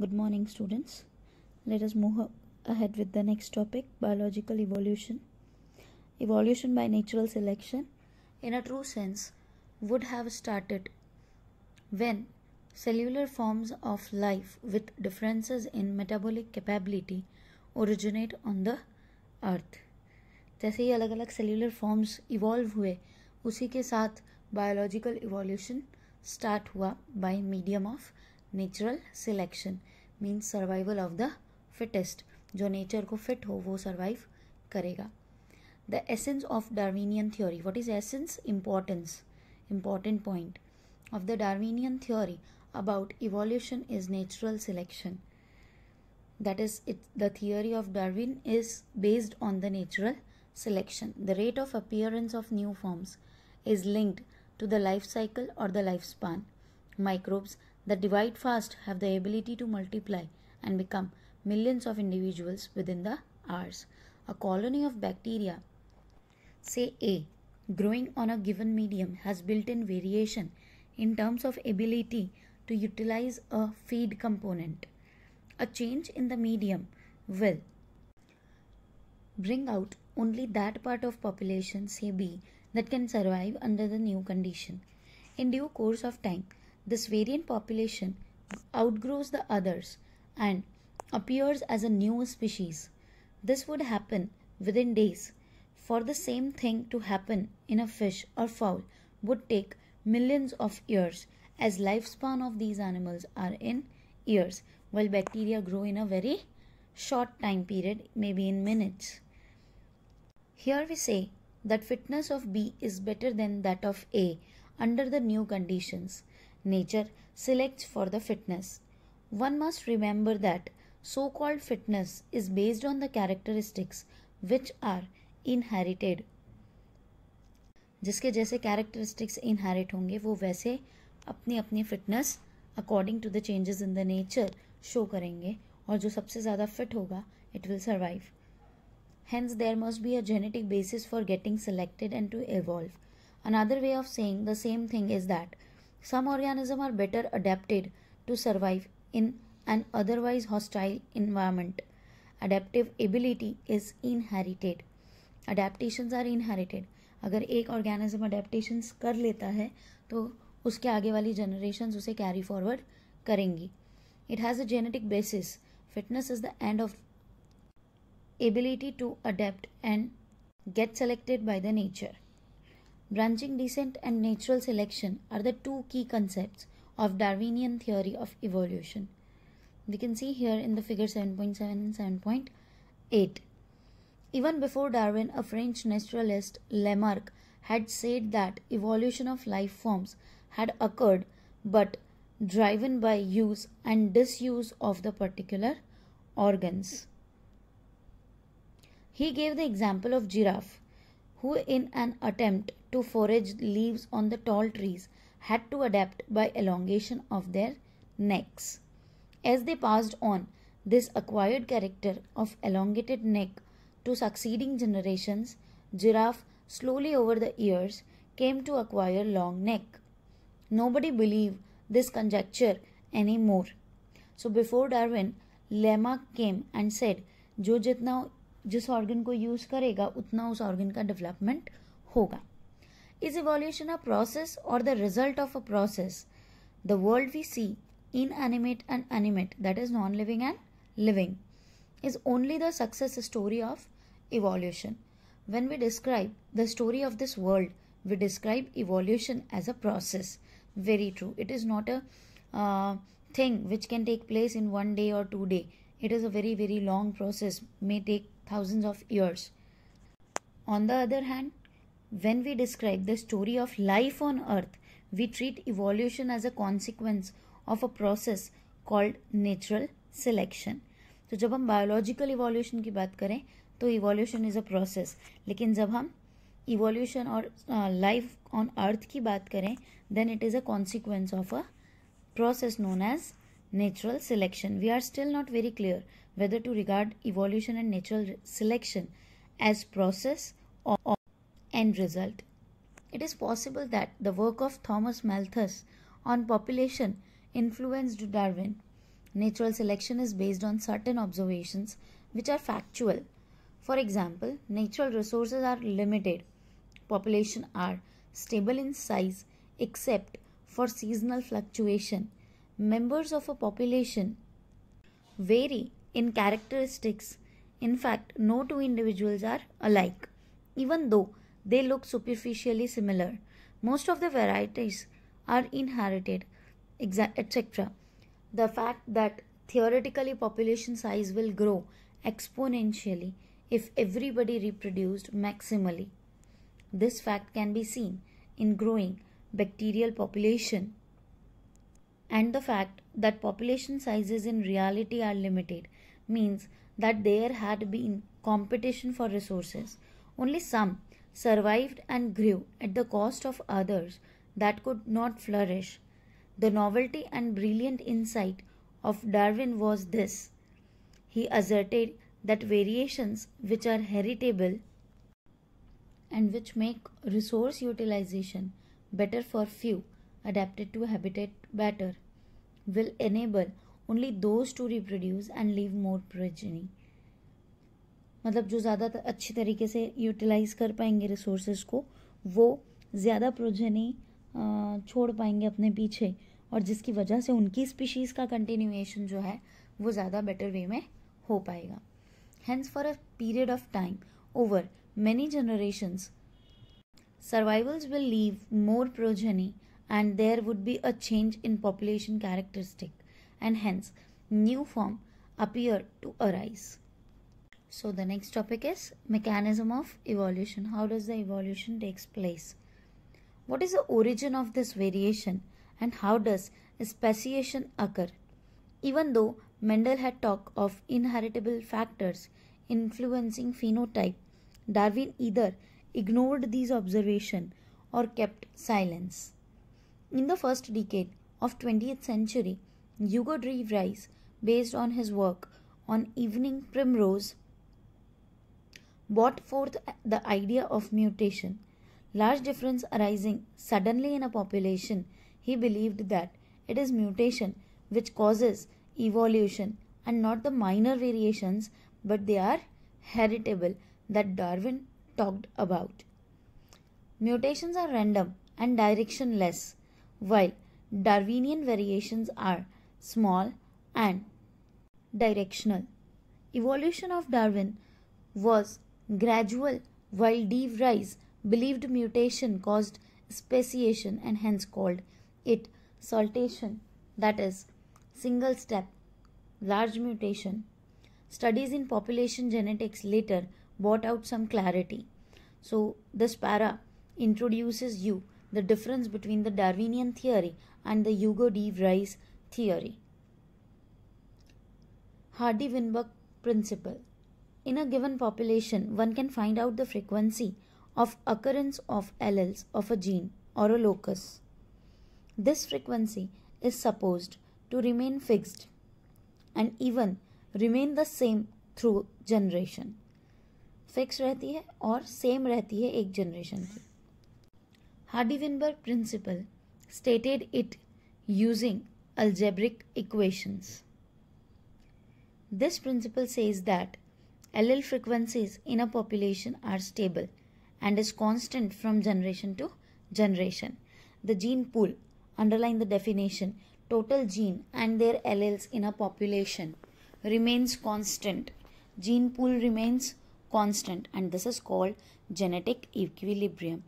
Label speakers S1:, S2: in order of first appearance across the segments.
S1: Good morning students. Let us move ahead with the next topic biological evolution. Evolution by natural selection in a true sense would have started when cellular forms of life with differences in metabolic capability originate on the earth jaise hi alag alag cellular forms evolve hue usi ke sath biological evolution start hua by medium of natural selection means survival of the fittest जो nature को fit हो वो survive करेगा the essence of Darwinian theory what is essence importance important point of the Darwinian theory about evolution is natural selection that is the theory of darwin is based on the natural selection the rate of appearance of new forms is linked to the life cycle or the lifespan microbes that divide fast have the ability to multiply and become millions of individuals within the hours. A colony of bacteria, say A, growing on a given medium has built in variation in terms of ability to utilize a feed component. A change in the medium will bring out only that part of population, say B, that can survive under the new condition. In due course of time, this variant population outgrows the others and appears as a new species. This would happen within days. For the same thing to happen in a fish or fowl would take millions of years as lifespan of these animals are in years while bacteria grow in a very short time period maybe in minutes. Here we say that fitness of B is better than that of A under the new conditions nature selects for the fitness. One must remember that so called fitness is based on the characteristics which are inherited. जिसके जैसे characteristics inherit होंगे वो वैसे अपनी अपनी fitness according to the changes in the nature show करेंगे और जो सबसे ज़्यादा fit होगा it will survive. Hence, there must be a genetic basis for getting selected and to evolve. Another way of saying the same thing is that Some organisms are better adapted to survive in an otherwise hostile environment. Adaptive ability is inherited. Adaptations are inherited. अगर एक organism adaptations कर लेता है तो उसके आगे वाली generation उसे कैरी फॉरवर्ड करेंगी it has a genetic basis fitness is the end of ability to adapt and get selected by the nature Branching descent and natural selection are the two key concepts of Darwinian theory of evolution. We can see here in the figure 7.7 and 7.8. Even before Darwin, a French naturalist, Lamarck, had said that evolution of life forms had occurred but driven by use and disuse of the particular organs. He gave the example of giraffe who in an attempt to forage leaves on the tall trees had to adapt by elongation of their necks. As they passed on, this acquired character of elongated neck to succeeding generations, giraffe slowly over the years came to acquire long neck. Nobody believed this conjecture any more. So before Darwin, Lamarck came and said, "Jo जितना जिस organ को use करेगा उतना उस organ का development होगा is evolution a process or the result of a process the world we see inanimate and animate that is non living and living is only the success story of evolution when we describe the story of this world we describe evolution as a process very true it is not a thing which can take place in one day or two day It is a very, very long process, may take thousands of years. On the other hand, when we describe the story of life on earth, we treat evolution as a consequence of a process called natural selection. तो जब हम biological evolution की बात करें तो evolution is a process लेकिन जब हम इवोल्यूशन और लाइफ ऑन अर्थ की बात करें then it is a consequence of a process known as natural selection. We are still not very clear whether to regard evolution and natural selection as process or, end result. It is possible that the work of Thomas Malthus on population influenced Darwin. Natural selection is based on certain observations which are factual. For example, natural resources are limited, population are stable in size except for seasonal fluctuation members of a population vary in characteristics. In fact, no two individuals are alike, even though they look superficially similar. Most of the varieties are inherited, etc. The fact that theoretically population size will grow exponentially if everybody reproduced maximally. This fact can be seen in growing bacterial population and the fact that population sizes in reality are limited means that there had been competition for resources. Only some survived and grew at the cost of others that could not flourish. The novelty and brilliant insight of Darwin was this. He asserted that variations which are heritable and which make resource utilization better for few adapted to habitat better will enable only those to reproduce and leave more progeny मतलब जो ज़्यादा अच्छी तरीके से utilise कर पाएंगे resources को वो ज़्यादा प्रोजनी छोड़ पाएंगे अपने पीछे और जिसकी वजह से उनकी स्पीशीज़ का कंटिन्यूएशन जो है वो ज़्यादा बेटर वे में हो पाएगा hence for a period of time over many generations. Survivals will leave more progeny and there would be a change in population characteristic and hence new form appear to arise. So the next topic is mechanism of evolution. How does the evolution takes place? What is the origin of this variation and how does speciation occur? Even though Mendel had talked of inheritable factors influencing phenotype, Darwin either ignored these observations or kept silence. In the first decade of 20th century, Hugo de Vries, based on his work on evening primrose, brought forth the idea of mutation. Large difference arising suddenly in a population, he believed that it is mutation which causes evolution and not the minor variations, but they are heritable that Darwin talked about. Mutations are random and directionless while Darwinian variations are small and directional. Evolution of Darwin was gradual while De Vries believed mutation caused speciation and hence called it saltation that is single step large mutation. Studies in population genetics later brought out some clarity. So this para introduces you the difference between the Darwinian theory and the Hugo de Vries theory. Hardy-Weinberg principle. In a given population, one can find out the frequency of occurrence of alleles of a gene or a locus. This frequency is supposed to remain fixed and even remain the same through generation. Fixed रहती hai और same रहती hai ek generation ki. Hardy-Weinberg principle stated it using algebraic equations. This principle says that allele frequencies in a population are stable and is constant from generation to generation. The gene pool, underline the definition, total gene and their alleles in a population remains constant. Gene pool remains constant and this is called genetic equilibrium.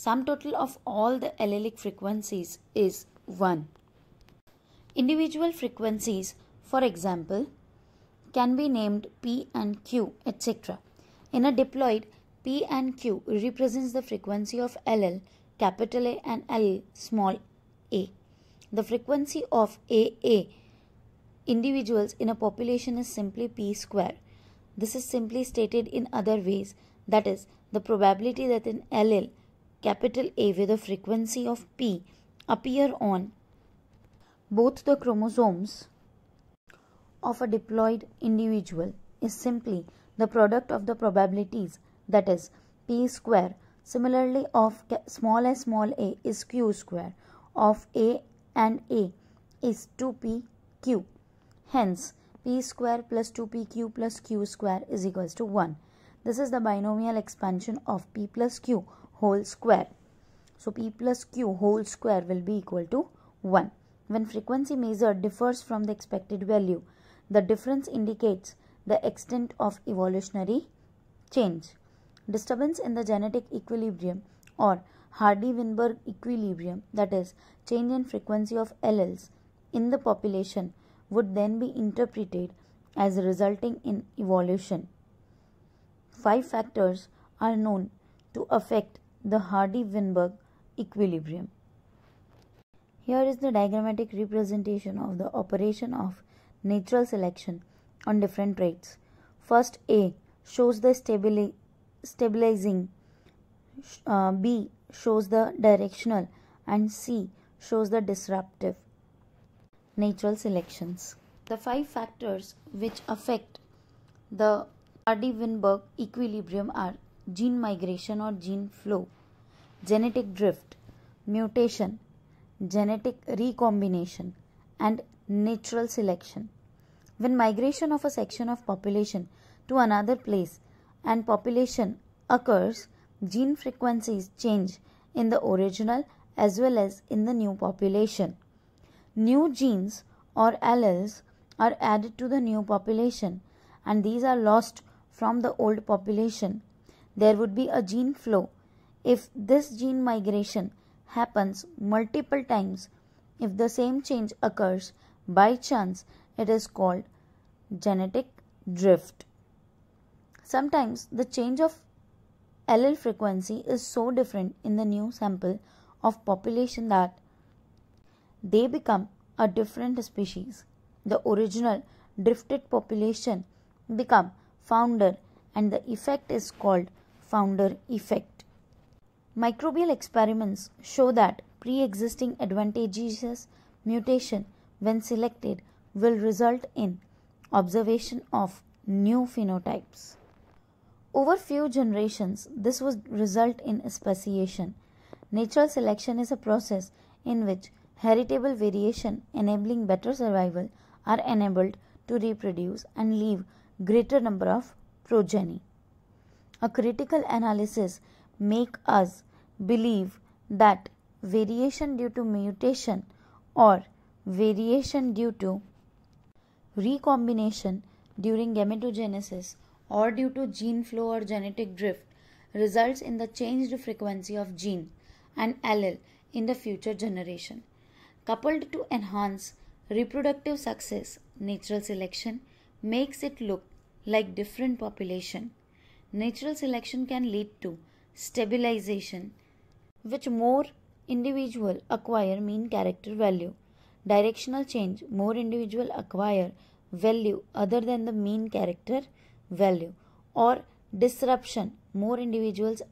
S1: Sum total of all the allelic frequencies is 1. Individual frequencies, for example, can be named P and Q, etc. In a diploid, P and Q represents the frequency of LL, capital A and LL, small a. The frequency of AA individuals in a population is simply P square. This is simply stated in other ways, that is, the probability that an LL capital A with a frequency of P appear on both the chromosomes of a diploid individual is simply the product of the probabilities that is p square similarly of small a small a is q square of a and a is 2pq hence p square plus 2pq plus q square is equals to 1 this is the binomial expansion of p plus q whole square. So P plus Q whole square will be equal to 1. When frequency measured differs from the expected value, the difference indicates the extent of evolutionary change. Disturbance in the genetic equilibrium or Hardy-Weinberg equilibrium that is change in frequency of alleles in the population would then be interpreted as resulting in evolution. Five factors are known to affect the Hardy-Weinberg equilibrium. Here is the diagrammatic representation of the operation of natural selection on different traits. First, A shows the stabili- stabilizing, uh, B shows the directional, and C shows the disruptive natural selections. The five factors which affect the Hardy Weinberg equilibrium are gene migration or gene flow, genetic drift, mutation, genetic recombination, and natural selection. When migration of a section of population to another place and population occurs, gene frequencies change in the original as well as in the new population. New genes or alleles are added to the new population and these are lost from the old population. There would be a gene flow if this gene migration happens multiple times, if the same change occurs by chance, it is called genetic drift. Sometimes the change of allele frequency is so different in the new sample of population that they become a different species. The original drifted population become founder and the effect is called founder effect. Microbial experiments show that pre existing advantageous mutation, when selected, will result in observation of new phenotypes. Over few generations, this would result in speciation. Natural selection is a process in which heritable variation enabling better survival are enabled to reproduce and leave greater number of progeny. A critical analysis make us believe that variation due to mutation or variation due to recombination during gametogenesis or due to gene flow or genetic drift results in the changed frequency of gene and allele in the future generation. Coupled to enhance reproductive success, natural selection makes it look like different population. Natural selection can lead to stabilization which more individual acquire mean character value. Directional change more individual acquire value other than the mean character value or disruption more individuals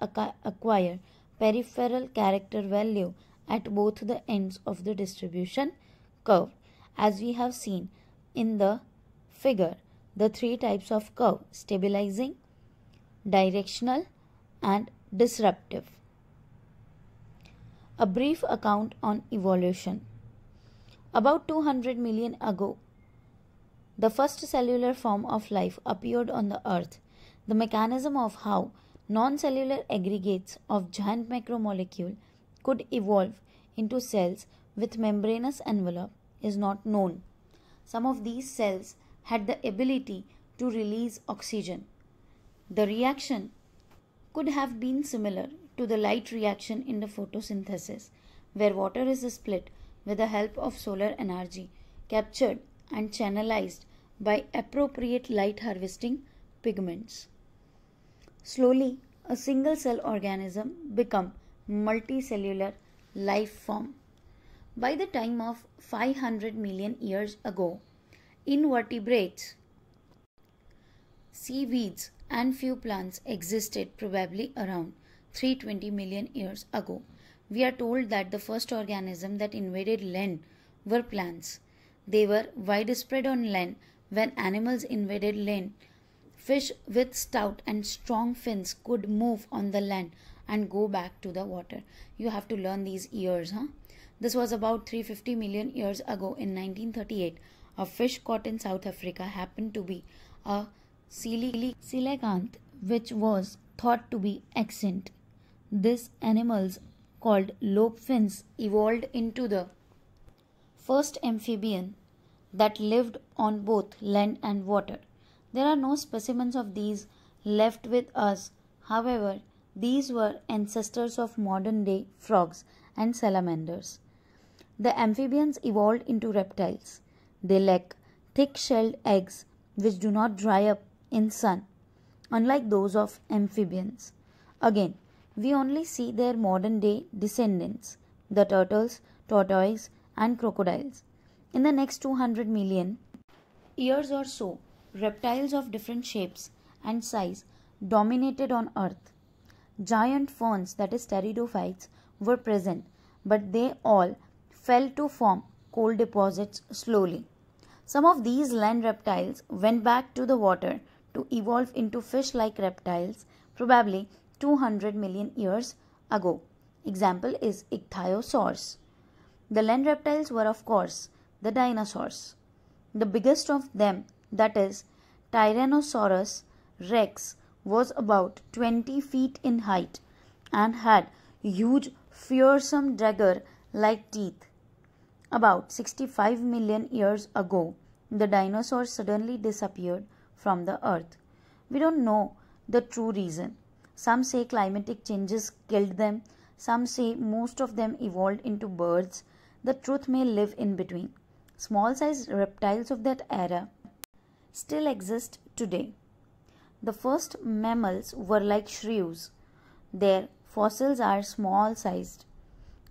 S1: acquire peripheral character value at both the ends of the distribution curve as we have seen in the figure the three types of curve stabilizing directional and disruptive a brief account on evolution. About 200 million ago, the first cellular form of life appeared on the earth. The mechanism of how non-cellular aggregates of giant macromolecule could evolve into cells with membranous envelope is not known. Some of these cells had the ability to release oxygen. The reaction could have been similar to the light reaction in the photosynthesis, where water is split with the help of solar energy captured and channelized by appropriate light harvesting pigments. Slowly, a single cell organism become multicellular life form. By the time of 500 million years ago, invertebrates, seaweeds and few plants existed probably around 320 million years ago. We are told that the first organism that invaded land were plants. They were widespread on land when animals invaded land. Fish with stout and strong fins could move on the land and go back to the water. You have to learn these years, huh? This was about 350 million years ago in 1938. A fish caught in South Africa happened to be a coelacanth, which was thought to be extinct. These animals, called lobe fins, evolved into the first amphibian that lived on both land and water. There are no specimens of these left with us. However, these were ancestors of modern day frogs and salamanders. The amphibians evolved into reptiles. They lack thick shelled eggs which do not dry up in sun, unlike those of amphibians. Again, we only see their modern day descendants, the turtles, tortoises, and crocodiles. In the next 200 million years or so, reptiles of different shapes and size dominated on earth. Giant ferns, that is, pteridophytes, were present, but they all fell to form coal deposits slowly. Some of these land reptiles went back to the water to evolve into fish like reptiles, probably 200 million years ago. Example is ichthyosaurs. The land reptiles were of course the dinosaurs. The biggest of them, that is Tyrannosaurus rex, was about 20 feet in height and had huge fearsome dagger like teeth. About 65 million years ago, the dinosaurs suddenly disappeared from the earth. We don't know the true reason. Some say climatic changes killed them. Some say most of them evolved into birds. The truth may live in between. Small sized reptiles of that era still exist today. The first mammals were like shrews. Their fossils are small sized.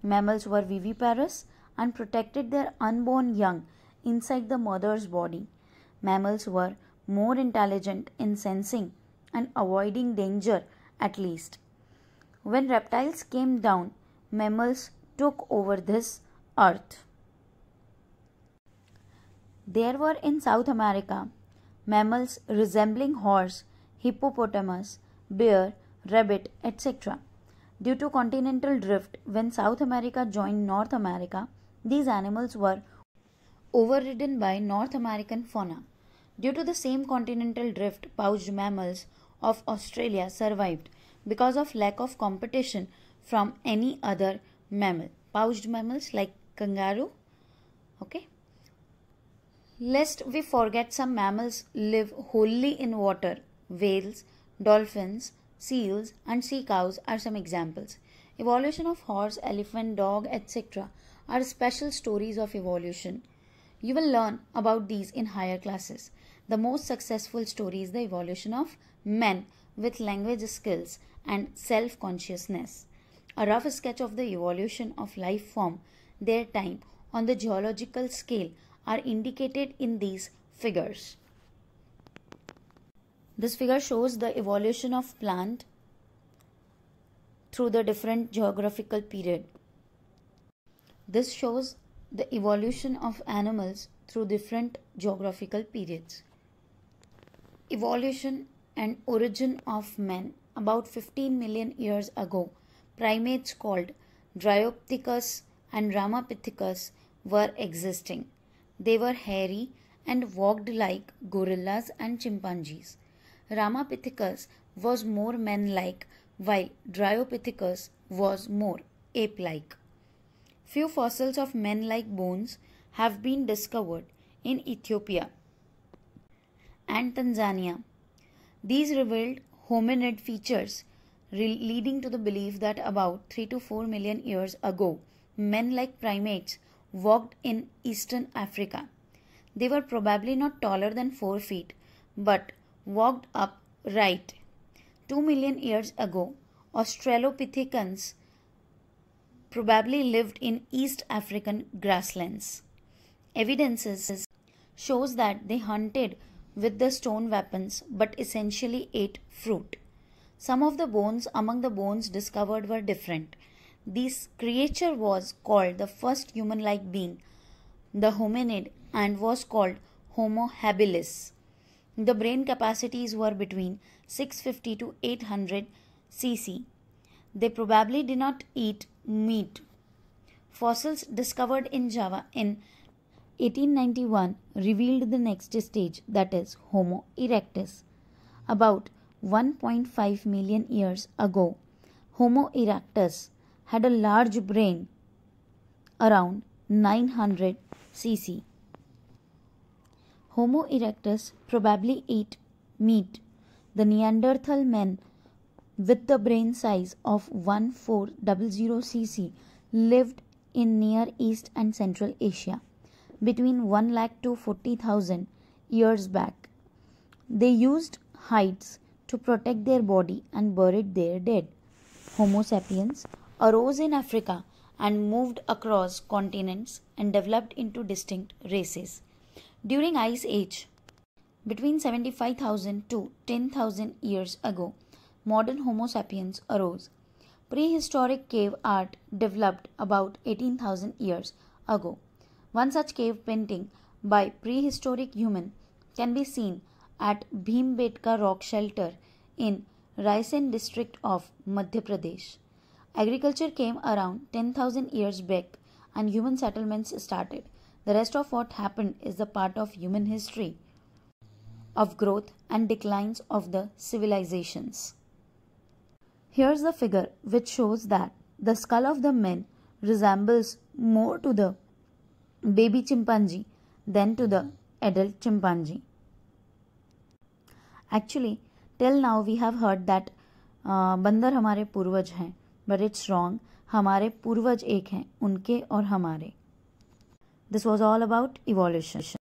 S1: Mammals were viviparous and protected their unborn young inside the mother's body. Mammals were more intelligent in sensing and avoiding danger at least. When reptiles came down, mammals took over this earth. There were in South America mammals resembling horse, hippopotamus, bear, rabbit, etc. Due to continental drift, when South America joined North America, these animals were overridden by North American fauna. Due to the same continental drift, pouched mammals of Australia survived because of lack of competition from any other mammal, pouched mammals like kangaroo. Okay. Lest we forget some mammals live wholly in water. Whales, dolphins, seals and sea cows are some examples. Evolution of horse, elephant, dog, etc. are special stories of evolution. You will learn about these in higher classes. The most successful story is the evolution of men with language skills and self consciousness. A rough sketch of the evolution of life form, their time on the geological scale are indicated in these figures. This figure shows the evolution of plant through the different geographical period. This shows the evolution of animals through different geographical periods. Evolution and origin of men about 15 million years ago primates called dryopithecus and ramapithecus were existing they were hairy and walked like gorillas and chimpanzees ramapithecus was more man-like while dryopithecus was more ape-like few fossils of man-like bones have been discovered in ethiopia and tanzania these revealed hominid features, leading to the belief that about 3 to 4 million years ago, men like primates walked in eastern Africa. They were probably not taller than 4 feet, but walked upright. 2 million years ago, Australopithecans probably lived in East African grasslands. Evidences shows that they hunted with the stone weapons but essentially ate fruit. Some of the bones among the bones discovered were different. This creature was called the first human like being, the hominid, and was called Homo habilis. The brain capacities were between 650 to 800 cc. They probably did not eat meat. Fossils discovered in Java in 1891 revealed the next stage, that is, Homo erectus. About 1.5 million years ago, Homo erectus had a large brain around 900 cc. Homo erectus probably ate meat. The Neanderthal men, with the brain size of 1400 cc lived in Near East and Central Asia between 1 lakh to 40,000 years back. They used hides to protect their body and buried their dead. Homo sapiens arose in Africa and moved across continents and developed into distinct races. During Ice Age, between 75,000 to 10,000 years ago, modern Homo sapiens arose. Prehistoric cave art developed about 18,000 years ago. One such cave painting by prehistoric human can be seen at Bhimbetka rock shelter in Raisen district of Madhya Pradesh. Agriculture came around 10,000 years back and human settlements started. The rest of what happened is the part of human history of growth and declines of the civilizations. Here's the figure which shows that the skull of the men resembles more to the baby chimpanzee then to the adult chimpanzee. Actually, till now we have heard that uh, bandar hamare purvaj hain but it's wrong hamare purvaj ek hain unke aur hamare this was all about evolution